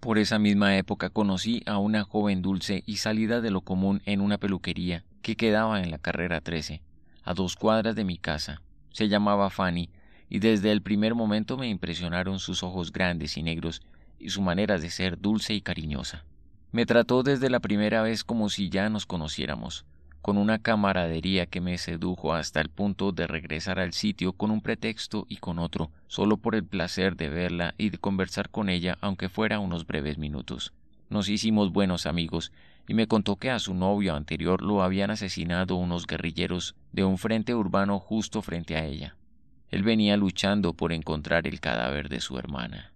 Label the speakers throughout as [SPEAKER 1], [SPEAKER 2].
[SPEAKER 1] Por esa misma época conocí a una joven dulce y salida de lo común en una peluquería que quedaba en la carrera 13, a dos cuadras de mi casa. Se llamaba Fanny y desde el primer momento me impresionaron sus ojos grandes y negros y su manera de ser dulce y cariñosa. Me trató desde la primera vez como si ya nos conociéramos con una camaradería que me sedujo hasta el punto de regresar al sitio con un pretexto y con otro, solo por el placer de verla y de conversar con ella aunque fuera unos breves minutos. Nos hicimos buenos amigos, y me contó que a su novio anterior lo habían asesinado unos guerrilleros de un frente urbano justo frente a ella. Él venía luchando por encontrar el cadáver de su hermana,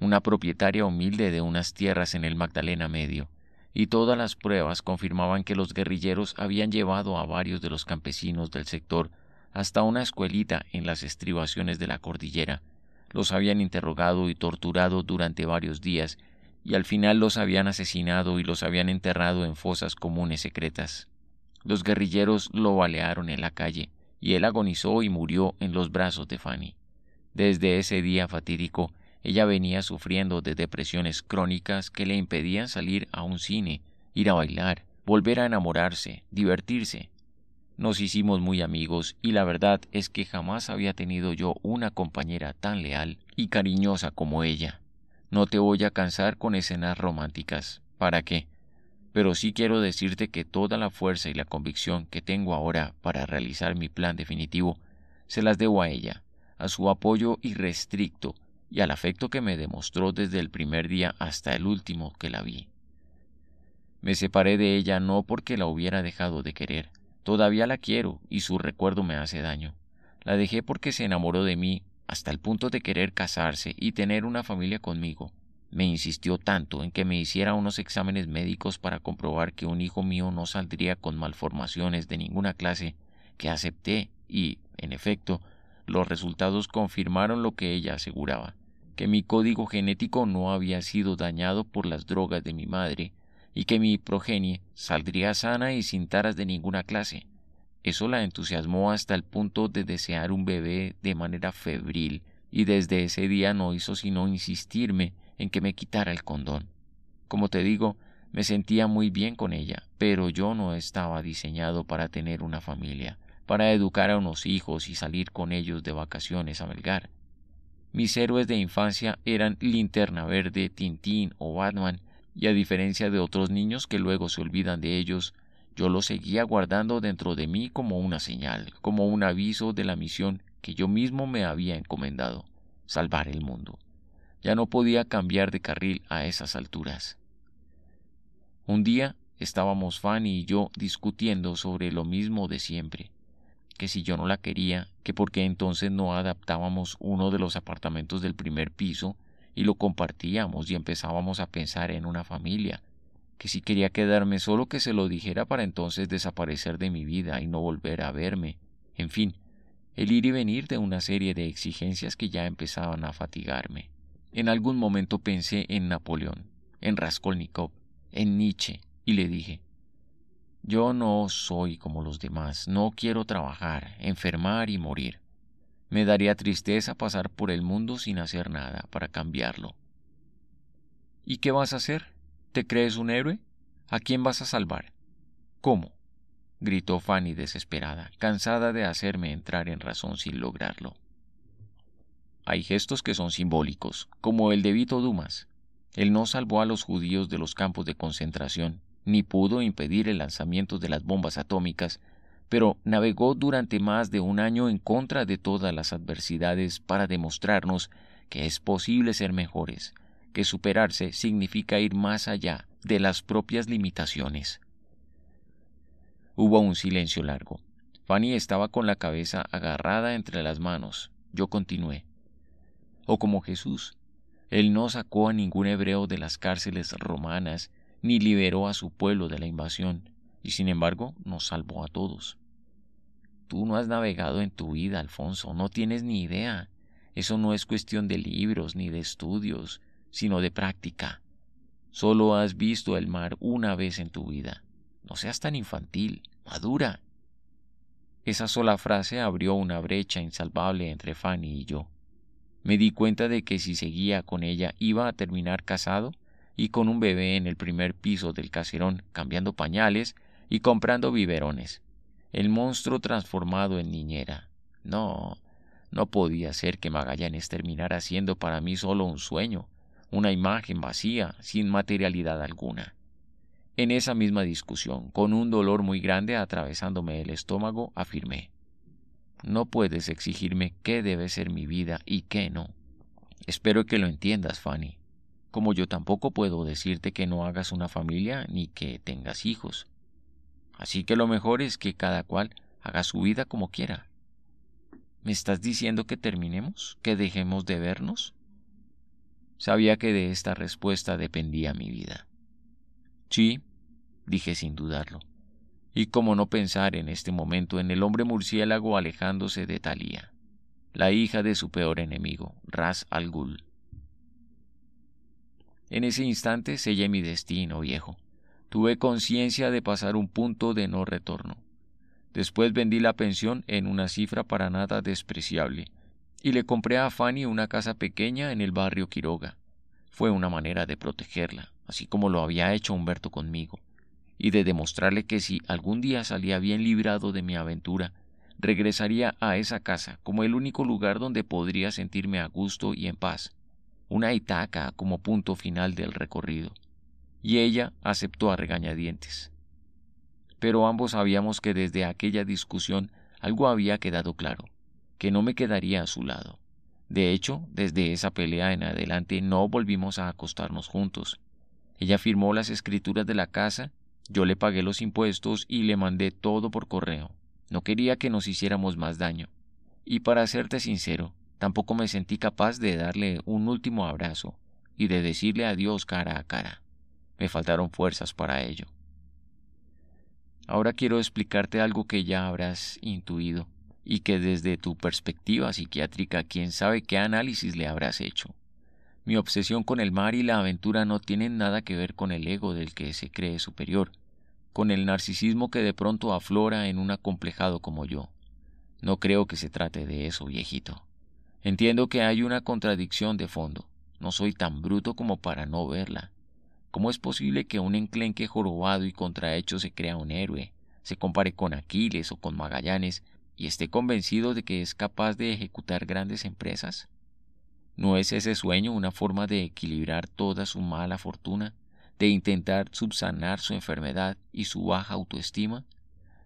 [SPEAKER 1] una propietaria humilde de unas tierras en el Magdalena Medio y todas las pruebas confirmaban que los guerrilleros habían llevado a varios de los campesinos del sector hasta una escuelita en las estribaciones de la cordillera, los habían interrogado y torturado durante varios días, y al final los habían asesinado y los habían enterrado en fosas comunes secretas. Los guerrilleros lo balearon en la calle, y él agonizó y murió en los brazos de Fanny. Desde ese día fatídico, ella venía sufriendo de depresiones crónicas que le impedían salir a un cine, ir a bailar, volver a enamorarse, divertirse. Nos hicimos muy amigos y la verdad es que jamás había tenido yo una compañera tan leal y cariñosa como ella. No te voy a cansar con escenas románticas. ¿Para qué? Pero sí quiero decirte que toda la fuerza y la convicción que tengo ahora para realizar mi plan definitivo se las debo a ella, a su apoyo irrestricto y al afecto que me demostró desde el primer día hasta el último que la vi. Me separé de ella no porque la hubiera dejado de querer, todavía la quiero y su recuerdo me hace daño. La dejé porque se enamoró de mí hasta el punto de querer casarse y tener una familia conmigo. Me insistió tanto en que me hiciera unos exámenes médicos para comprobar que un hijo mío no saldría con malformaciones de ninguna clase, que acepté y, en efecto, los resultados confirmaron lo que ella aseguraba que mi código genético no había sido dañado por las drogas de mi madre y que mi progenie saldría sana y sin taras de ninguna clase. Eso la entusiasmó hasta el punto de desear un bebé de manera febril, y desde ese día no hizo sino insistirme en que me quitara el condón. Como te digo, me sentía muy bien con ella, pero yo no estaba diseñado para tener una familia, para educar a unos hijos y salir con ellos de vacaciones a Melgar. Mis héroes de infancia eran Linterna Verde, Tintín o Batman, y a diferencia de otros niños que luego se olvidan de ellos, yo los seguía guardando dentro de mí como una señal, como un aviso de la misión que yo mismo me había encomendado, salvar el mundo. Ya no podía cambiar de carril a esas alturas. Un día estábamos Fanny y yo discutiendo sobre lo mismo de siempre que si yo no la quería, que porque entonces no adaptábamos uno de los apartamentos del primer piso y lo compartíamos y empezábamos a pensar en una familia, que si quería quedarme solo que se lo dijera para entonces desaparecer de mi vida y no volver a verme, en fin, el ir y venir de una serie de exigencias que ya empezaban a fatigarme. En algún momento pensé en Napoleón, en Raskolnikov, en Nietzsche, y le dije, yo no soy como los demás, no quiero trabajar, enfermar y morir. Me daría tristeza pasar por el mundo sin hacer nada para cambiarlo. ¿Y qué vas a hacer? ¿Te crees un héroe? ¿A quién vas a salvar? ¿Cómo? gritó Fanny desesperada, cansada de hacerme entrar en razón sin lograrlo. Hay gestos que son simbólicos, como el de Vito Dumas. Él no salvó a los judíos de los campos de concentración, ni pudo impedir el lanzamiento de las bombas atómicas, pero navegó durante más de un año en contra de todas las adversidades para demostrarnos que es posible ser mejores, que superarse significa ir más allá de las propias limitaciones. Hubo un silencio largo. Fanny estaba con la cabeza agarrada entre las manos. Yo continué. O como Jesús, Él no sacó a ningún hebreo de las cárceles romanas, ni liberó a su pueblo de la invasión, y sin embargo nos salvó a todos. Tú no has navegado en tu vida, Alfonso, no tienes ni idea. Eso no es cuestión de libros ni de estudios, sino de práctica. Solo has visto el mar una vez en tu vida. No seas tan infantil, madura. Esa sola frase abrió una brecha insalvable entre Fanny y yo. Me di cuenta de que si seguía con ella iba a terminar casado y con un bebé en el primer piso del caserón cambiando pañales y comprando biberones. El monstruo transformado en niñera. No, no podía ser que Magallanes terminara siendo para mí solo un sueño, una imagen vacía, sin materialidad alguna. En esa misma discusión, con un dolor muy grande atravesándome el estómago, afirmé No puedes exigirme qué debe ser mi vida y qué no. Espero que lo entiendas, Fanny como yo tampoco puedo decirte que no hagas una familia ni que tengas hijos. Así que lo mejor es que cada cual haga su vida como quiera. ¿Me estás diciendo que terminemos? ¿Que dejemos de vernos? Sabía que de esta respuesta dependía mi vida. Sí, dije sin dudarlo. Y cómo no pensar en este momento en el hombre murciélago alejándose de Talía, la hija de su peor enemigo, Ras al Ghul. En ese instante sellé mi destino, viejo. Tuve conciencia de pasar un punto de no retorno. Después vendí la pensión en una cifra para nada despreciable, y le compré a Fanny una casa pequeña en el barrio Quiroga. Fue una manera de protegerla, así como lo había hecho Humberto conmigo, y de demostrarle que si algún día salía bien librado de mi aventura, regresaría a esa casa como el único lugar donde podría sentirme a gusto y en paz, una itaca como punto final del recorrido, y ella aceptó a regañadientes. Pero ambos sabíamos que desde aquella discusión algo había quedado claro, que no me quedaría a su lado. De hecho, desde esa pelea en adelante no volvimos a acostarnos juntos. Ella firmó las escrituras de la casa, yo le pagué los impuestos y le mandé todo por correo. No quería que nos hiciéramos más daño. Y para serte sincero, Tampoco me sentí capaz de darle un último abrazo y de decirle adiós cara a cara. Me faltaron fuerzas para ello. Ahora quiero explicarte algo que ya habrás intuido y que desde tu perspectiva psiquiátrica quién sabe qué análisis le habrás hecho. Mi obsesión con el mar y la aventura no tienen nada que ver con el ego del que se cree superior, con el narcisismo que de pronto aflora en un acomplejado como yo. No creo que se trate de eso, viejito. Entiendo que hay una contradicción de fondo. No soy tan bruto como para no verla. ¿Cómo es posible que un enclenque jorobado y contrahecho se crea un héroe, se compare con Aquiles o con Magallanes y esté convencido de que es capaz de ejecutar grandes empresas? ¿No es ese sueño una forma de equilibrar toda su mala fortuna, de intentar subsanar su enfermedad y su baja autoestima?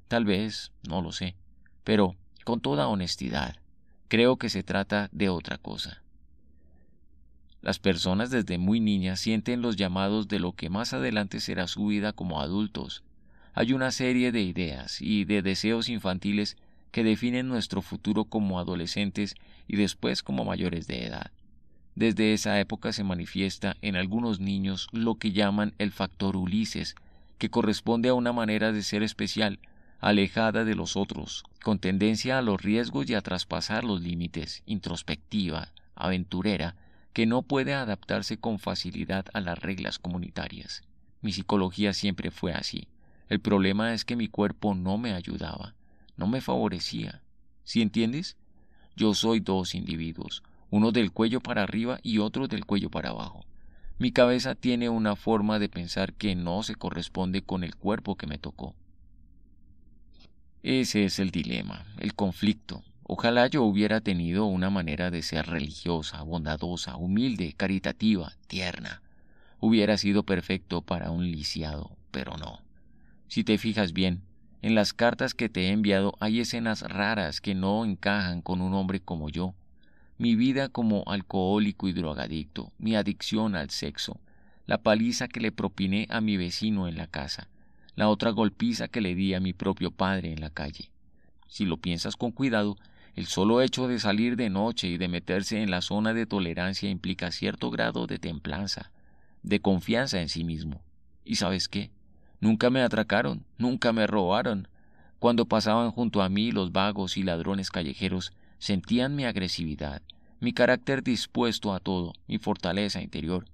[SPEAKER 1] Tal vez, no lo sé, pero con toda honestidad, Creo que se trata de otra cosa. Las personas desde muy niñas sienten los llamados de lo que más adelante será su vida como adultos. Hay una serie de ideas y de deseos infantiles que definen nuestro futuro como adolescentes y después como mayores de edad. Desde esa época se manifiesta en algunos niños lo que llaman el factor Ulises, que corresponde a una manera de ser especial alejada de los otros, con tendencia a los riesgos y a traspasar los límites, introspectiva, aventurera, que no puede adaptarse con facilidad a las reglas comunitarias. Mi psicología siempre fue así. El problema es que mi cuerpo no me ayudaba, no me favorecía. ¿Sí entiendes? Yo soy dos individuos, uno del cuello para arriba y otro del cuello para abajo. Mi cabeza tiene una forma de pensar que no se corresponde con el cuerpo que me tocó. Ese es el dilema, el conflicto. Ojalá yo hubiera tenido una manera de ser religiosa, bondadosa, humilde, caritativa, tierna. Hubiera sido perfecto para un lisiado, pero no. Si te fijas bien, en las cartas que te he enviado hay escenas raras que no encajan con un hombre como yo. Mi vida como alcohólico y drogadicto, mi adicción al sexo, la paliza que le propiné a mi vecino en la casa, la otra golpiza que le di a mi propio padre en la calle. Si lo piensas con cuidado, el solo hecho de salir de noche y de meterse en la zona de tolerancia implica cierto grado de templanza, de confianza en sí mismo. ¿Y sabes qué? Nunca me atracaron, nunca me robaron. Cuando pasaban junto a mí los vagos y ladrones callejeros, sentían mi agresividad, mi carácter dispuesto a todo, mi fortaleza interior,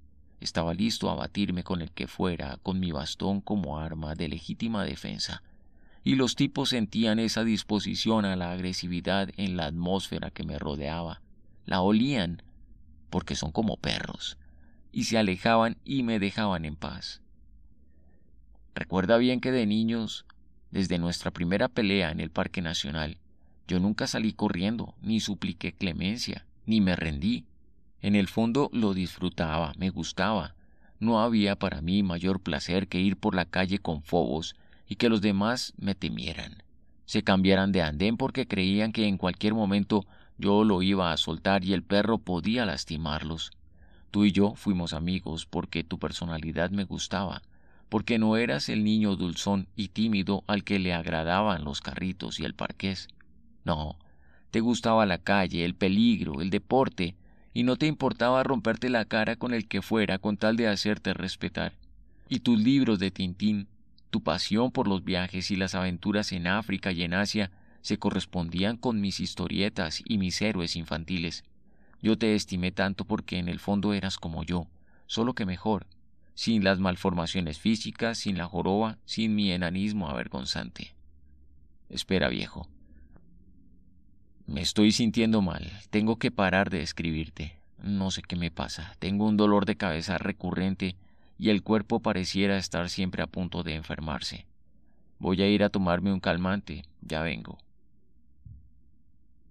[SPEAKER 1] estaba listo a batirme con el que fuera, con mi bastón como arma de legítima defensa. Y los tipos sentían esa disposición a la agresividad en la atmósfera que me rodeaba. La olían, porque son como perros, y se alejaban y me dejaban en paz. Recuerda bien que de niños, desde nuestra primera pelea en el Parque Nacional, yo nunca salí corriendo, ni supliqué clemencia, ni me rendí. En el fondo lo disfrutaba, me gustaba. No había para mí mayor placer que ir por la calle con fobos y que los demás me temieran. Se cambiaran de andén porque creían que en cualquier momento yo lo iba a soltar y el perro podía lastimarlos. Tú y yo fuimos amigos porque tu personalidad me gustaba, porque no eras el niño dulzón y tímido al que le agradaban los carritos y el parqués. No, te gustaba la calle, el peligro, el deporte, y no te importaba romperte la cara con el que fuera con tal de hacerte respetar. Y tus libros de Tintín, tu pasión por los viajes y las aventuras en África y en Asia se correspondían con mis historietas y mis héroes infantiles. Yo te estimé tanto porque en el fondo eras como yo, solo que mejor, sin las malformaciones físicas, sin la joroba, sin mi enanismo avergonzante. Espera, viejo, me estoy sintiendo mal. Tengo que parar de escribirte. No sé qué me pasa. Tengo un dolor de cabeza recurrente y el cuerpo pareciera estar siempre a punto de enfermarse. Voy a ir a tomarme un calmante. Ya vengo.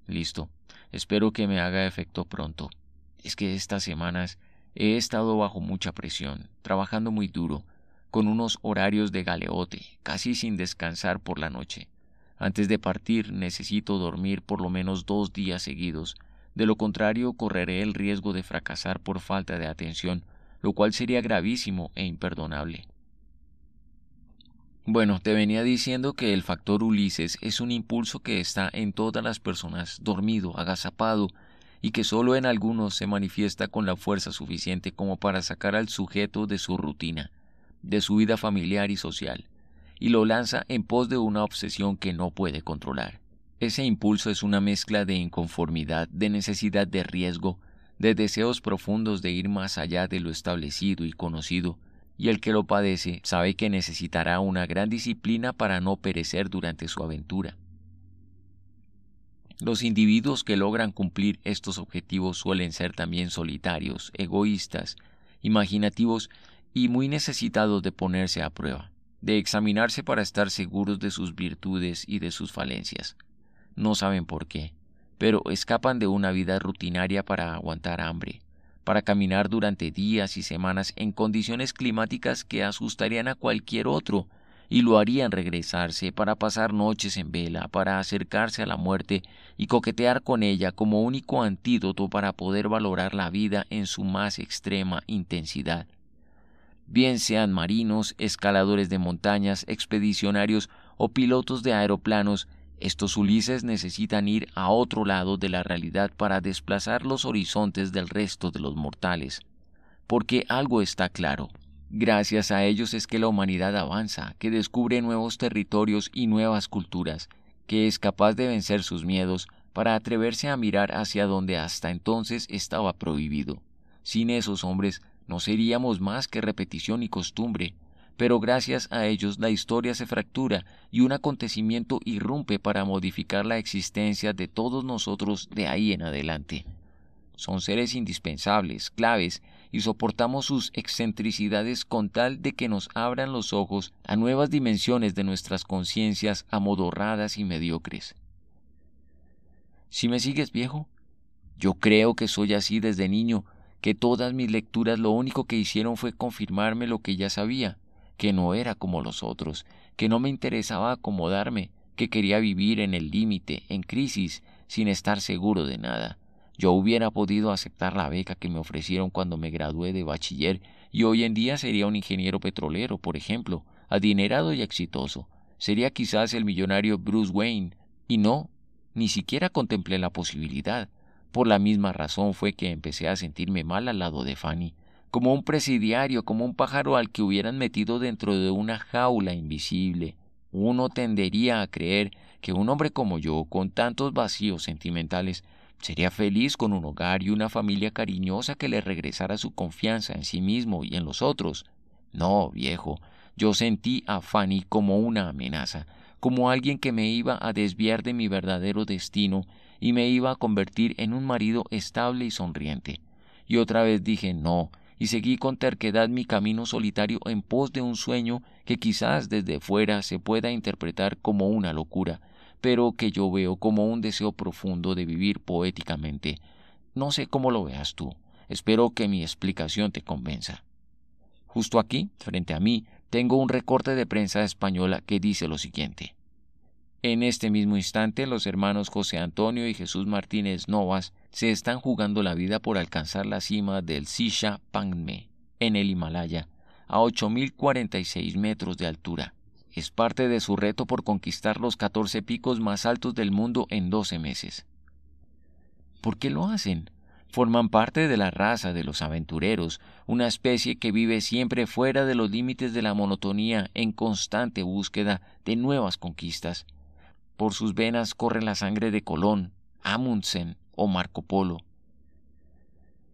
[SPEAKER 1] Listo. Espero que me haga efecto pronto. Es que estas semanas he estado bajo mucha presión, trabajando muy duro, con unos horarios de galeote, casi sin descansar por la noche. Antes de partir necesito dormir por lo menos dos días seguidos, de lo contrario correré el riesgo de fracasar por falta de atención, lo cual sería gravísimo e imperdonable. Bueno, te venía diciendo que el factor Ulises es un impulso que está en todas las personas, dormido, agazapado, y que solo en algunos se manifiesta con la fuerza suficiente como para sacar al sujeto de su rutina, de su vida familiar y social y lo lanza en pos de una obsesión que no puede controlar. Ese impulso es una mezcla de inconformidad, de necesidad de riesgo, de deseos profundos de ir más allá de lo establecido y conocido, y el que lo padece sabe que necesitará una gran disciplina para no perecer durante su aventura. Los individuos que logran cumplir estos objetivos suelen ser también solitarios, egoístas, imaginativos y muy necesitados de ponerse a prueba de examinarse para estar seguros de sus virtudes y de sus falencias. No saben por qué, pero escapan de una vida rutinaria para aguantar hambre, para caminar durante días y semanas en condiciones climáticas que asustarían a cualquier otro, y lo harían regresarse para pasar noches en vela, para acercarse a la muerte y coquetear con ella como único antídoto para poder valorar la vida en su más extrema intensidad bien sean marinos, escaladores de montañas, expedicionarios o pilotos de aeroplanos, estos Ulises necesitan ir a otro lado de la realidad para desplazar los horizontes del resto de los mortales. Porque algo está claro. Gracias a ellos es que la humanidad avanza, que descubre nuevos territorios y nuevas culturas, que es capaz de vencer sus miedos para atreverse a mirar hacia donde hasta entonces estaba prohibido. Sin esos hombres, no seríamos más que repetición y costumbre, pero gracias a ellos la historia se fractura y un acontecimiento irrumpe para modificar la existencia de todos nosotros de ahí en adelante. Son seres indispensables, claves, y soportamos sus excentricidades con tal de que nos abran los ojos a nuevas dimensiones de nuestras conciencias amodorradas y mediocres. ¿Si me sigues, viejo? Yo creo que soy así desde niño, que todas mis lecturas lo único que hicieron fue confirmarme lo que ya sabía, que no era como los otros, que no me interesaba acomodarme, que quería vivir en el límite, en crisis, sin estar seguro de nada. Yo hubiera podido aceptar la beca que me ofrecieron cuando me gradué de bachiller y hoy en día sería un ingeniero petrolero, por ejemplo, adinerado y exitoso. Sería quizás el millonario Bruce Wayne. Y no, ni siquiera contemplé la posibilidad. Por la misma razón fue que empecé a sentirme mal al lado de Fanny, como un presidiario, como un pájaro al que hubieran metido dentro de una jaula invisible. Uno tendería a creer que un hombre como yo, con tantos vacíos sentimentales, sería feliz con un hogar y una familia cariñosa que le regresara su confianza en sí mismo y en los otros. No, viejo, yo sentí a Fanny como una amenaza, como alguien que me iba a desviar de mi verdadero destino y me iba a convertir en un marido estable y sonriente. Y otra vez dije no, y seguí con terquedad mi camino solitario en pos de un sueño que quizás desde fuera se pueda interpretar como una locura, pero que yo veo como un deseo profundo de vivir poéticamente. No sé cómo lo veas tú. Espero que mi explicación te convenza. Justo aquí, frente a mí, tengo un recorte de prensa española que dice lo siguiente. En este mismo instante, los hermanos José Antonio y Jesús Martínez Novas se están jugando la vida por alcanzar la cima del Sisha Pangme, en el Himalaya, a 8.046 metros de altura. Es parte de su reto por conquistar los 14 picos más altos del mundo en 12 meses. ¿Por qué lo hacen? Forman parte de la raza de los aventureros, una especie que vive siempre fuera de los límites de la monotonía en constante búsqueda de nuevas conquistas por sus venas corre la sangre de Colón, Amundsen o Marco Polo.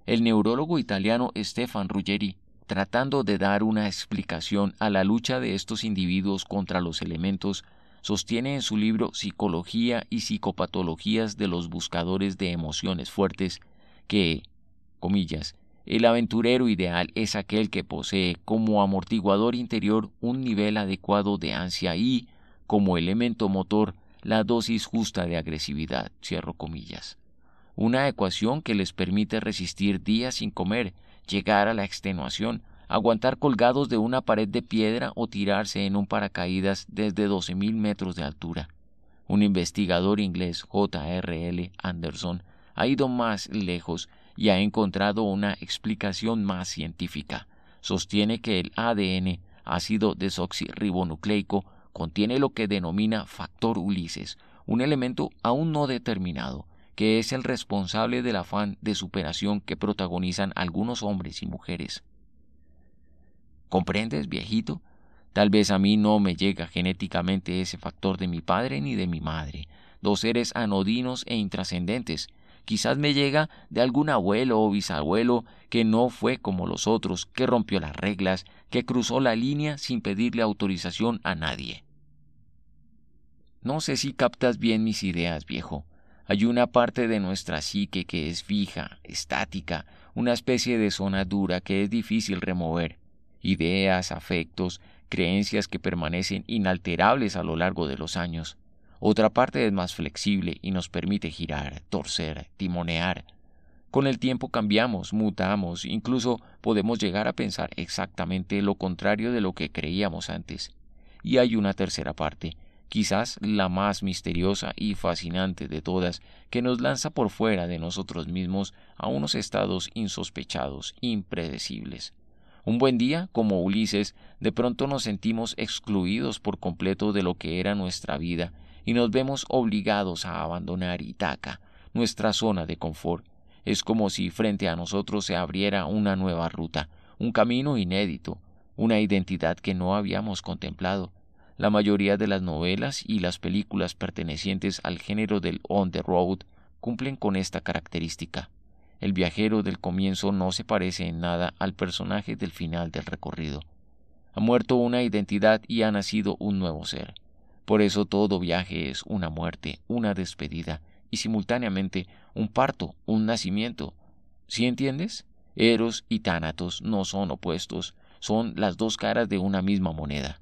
[SPEAKER 1] El neurólogo italiano Stefan Ruggeri, tratando de dar una explicación a la lucha de estos individuos contra los elementos, sostiene en su libro Psicología y Psicopatologías de los Buscadores de Emociones Fuertes que, comillas, el aventurero ideal es aquel que posee como amortiguador interior un nivel adecuado de ansia y, como elemento motor, la dosis justa de agresividad, cierro comillas. Una ecuación que les permite resistir días sin comer, llegar a la extenuación, aguantar colgados de una pared de piedra o tirarse en un paracaídas desde 12.000 metros de altura. Un investigador inglés, J. R. L. Anderson, ha ido más lejos y ha encontrado una explicación más científica. Sostiene que el ADN ácido desoxirribonucleico contiene lo que denomina factor Ulises, un elemento aún no determinado, que es el responsable del afán de superación que protagonizan algunos hombres y mujeres. ¿Comprendes, viejito? Tal vez a mí no me llega genéticamente ese factor de mi padre ni de mi madre, dos seres anodinos e intrascendentes, quizás me llega de algún abuelo o bisabuelo que no fue como los otros, que rompió las reglas, que cruzó la línea sin pedirle autorización a nadie. No sé si captas bien mis ideas, viejo. Hay una parte de nuestra psique que es fija, estática, una especie de zona dura que es difícil remover. Ideas, afectos, creencias que permanecen inalterables a lo largo de los años. Otra parte es más flexible y nos permite girar, torcer, timonear. Con el tiempo cambiamos, mutamos, incluso podemos llegar a pensar exactamente lo contrario de lo que creíamos antes. Y hay una tercera parte, quizás la más misteriosa y fascinante de todas, que nos lanza por fuera de nosotros mismos a unos estados insospechados, impredecibles. Un buen día, como Ulises, de pronto nos sentimos excluidos por completo de lo que era nuestra vida y nos vemos obligados a abandonar Itaca, nuestra zona de confort. Es como si frente a nosotros se abriera una nueva ruta, un camino inédito, una identidad que no habíamos contemplado. La mayoría de las novelas y las películas pertenecientes al género del on the road cumplen con esta característica. El viajero del comienzo no se parece en nada al personaje del final del recorrido. Ha muerto una identidad y ha nacido un nuevo ser. Por eso todo viaje es una muerte, una despedida y simultáneamente un parto, un nacimiento. ¿Sí entiendes? Eros y Tánatos no son opuestos, son las dos caras de una misma moneda.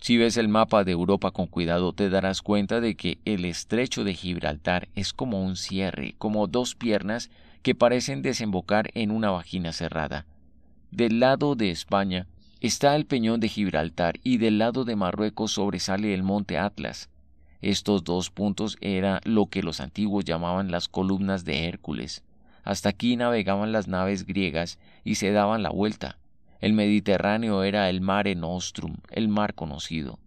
[SPEAKER 1] Si ves el mapa de Europa con cuidado te darás cuenta de que el estrecho de Gibraltar es como un cierre, como dos piernas que parecen desembocar en una vagina cerrada. Del lado de España Está el peñón de Gibraltar y del lado de Marruecos sobresale el monte Atlas. Estos dos puntos era lo que los antiguos llamaban las columnas de Hércules. Hasta aquí navegaban las naves griegas y se daban la vuelta. El Mediterráneo era el mare nostrum, el mar conocido.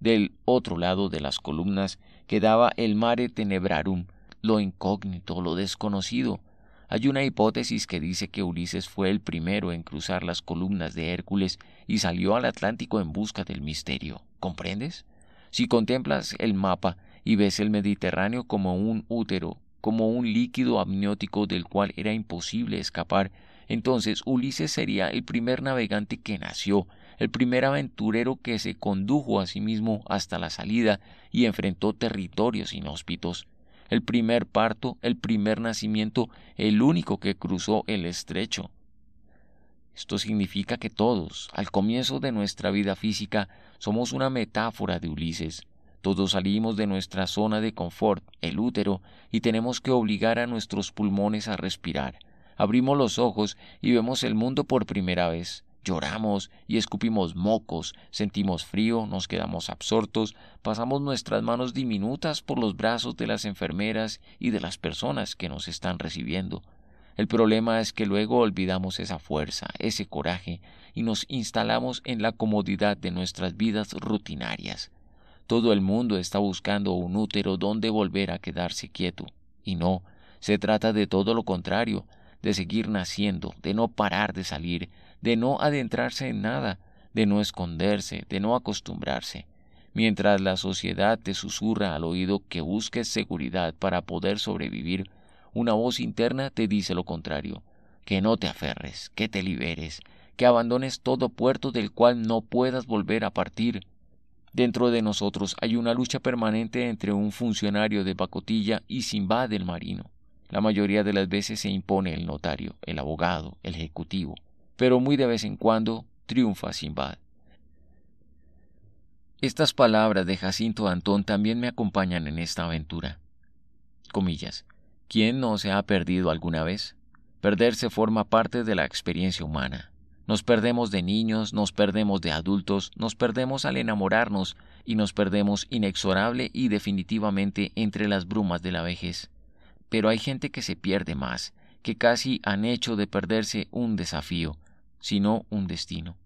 [SPEAKER 1] Del otro lado de las columnas quedaba el mare tenebrarum, lo incógnito, lo desconocido, hay una hipótesis que dice que Ulises fue el primero en cruzar las columnas de Hércules y salió al Atlántico en busca del misterio. ¿Comprendes? Si contemplas el mapa y ves el Mediterráneo como un útero, como un líquido amniótico del cual era imposible escapar, entonces Ulises sería el primer navegante que nació, el primer aventurero que se condujo a sí mismo hasta la salida y enfrentó territorios inhóspitos el primer parto, el primer nacimiento, el único que cruzó el estrecho. Esto significa que todos, al comienzo de nuestra vida física, somos una metáfora de Ulises. Todos salimos de nuestra zona de confort, el útero, y tenemos que obligar a nuestros pulmones a respirar. Abrimos los ojos y vemos el mundo por primera vez. Lloramos y escupimos mocos, sentimos frío, nos quedamos absortos, pasamos nuestras manos diminutas por los brazos de las enfermeras y de las personas que nos están recibiendo. El problema es que luego olvidamos esa fuerza, ese coraje, y nos instalamos en la comodidad de nuestras vidas rutinarias. Todo el mundo está buscando un útero donde volver a quedarse quieto. Y no, se trata de todo lo contrario, de seguir naciendo, de no parar de salir, de no adentrarse en nada, de no esconderse, de no acostumbrarse. Mientras la sociedad te susurra al oído que busques seguridad para poder sobrevivir, una voz interna te dice lo contrario, que no te aferres, que te liberes, que abandones todo puerto del cual no puedas volver a partir. Dentro de nosotros hay una lucha permanente entre un funcionario de pacotilla y Simba del marino. La mayoría de las veces se impone el notario, el abogado, el ejecutivo, pero muy de vez en cuando triunfa Sinbad. Estas palabras de Jacinto Antón también me acompañan en esta aventura. Comillas. ¿Quién no se ha perdido alguna vez? Perderse forma parte de la experiencia humana. Nos perdemos de niños, nos perdemos de adultos, nos perdemos al enamorarnos y nos perdemos inexorable y definitivamente entre las brumas de la vejez. Pero hay gente que se pierde más, que casi han hecho de perderse un desafío, sino un destino.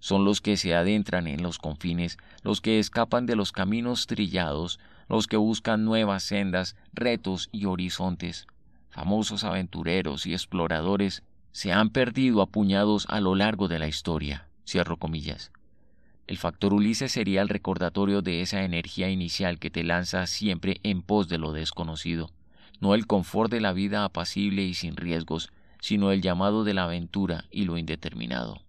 [SPEAKER 1] Son los que se adentran en los confines, los que escapan de los caminos trillados, los que buscan nuevas sendas, retos y horizontes. Famosos aventureros y exploradores se han perdido apuñados a lo largo de la historia. Cierro comillas. El factor Ulises sería el recordatorio de esa energía inicial que te lanza siempre en pos de lo desconocido, no el confort de la vida apacible y sin riesgos, sino el llamado de la aventura y lo indeterminado.